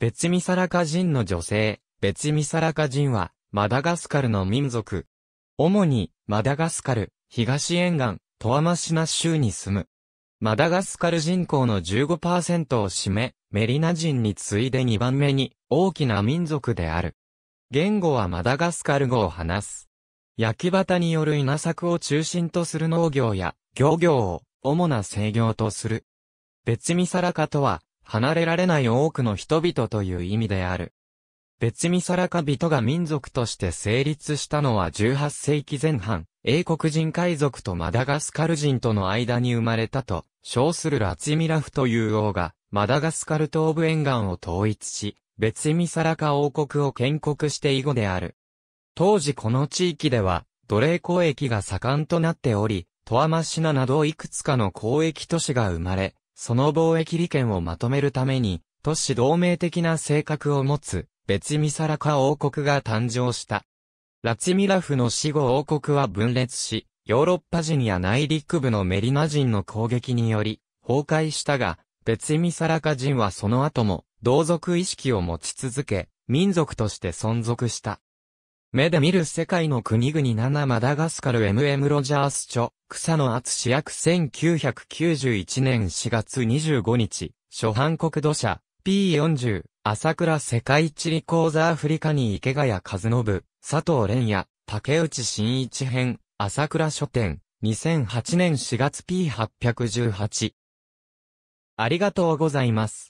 別ミサラカ人の女性、別ミサラカ人は、マダガスカルの民族。主に、マダガスカル、東沿岸、トアマシナ州に住む。マダガスカル人口の15%を占め、メリナ人に次いで2番目に大きな民族である。言語はマダガスカル語を話す。焼き畑による稲作を中心とする農業や漁業を主な制業とする。別ミサラカとは、離れられない多くの人々という意味である。別ミサラカ人が民族として成立したのは18世紀前半、英国人海賊とマダガスカル人との間に生まれたと、称するラツミラフという王が、マダガスカル東部沿岸を統一し、別ミサラカ王国を建国して以後である。当時この地域では、奴隷交易が盛んとなっており、トアマシナなどいくつかの交易都市が生まれ、その貿易利権をまとめるために、都市同盟的な性格を持つ、別ミサラカ王国が誕生した。ラチミラフの死後王国は分裂し、ヨーロッパ人や内陸部のメリナ人の攻撃により、崩壊したが、別ミサラカ人はその後も、同族意識を持ち続け、民族として存続した。目で見る世界の国々7マダガスカル MM ロジャース著、草野厚志約1991年4月25日、初版国土社、P40、朝倉世界地理講座アフリカに池谷和信、佐藤蓮也、竹内新一編、朝倉書店、2008年4月 P818。ありがとうございます。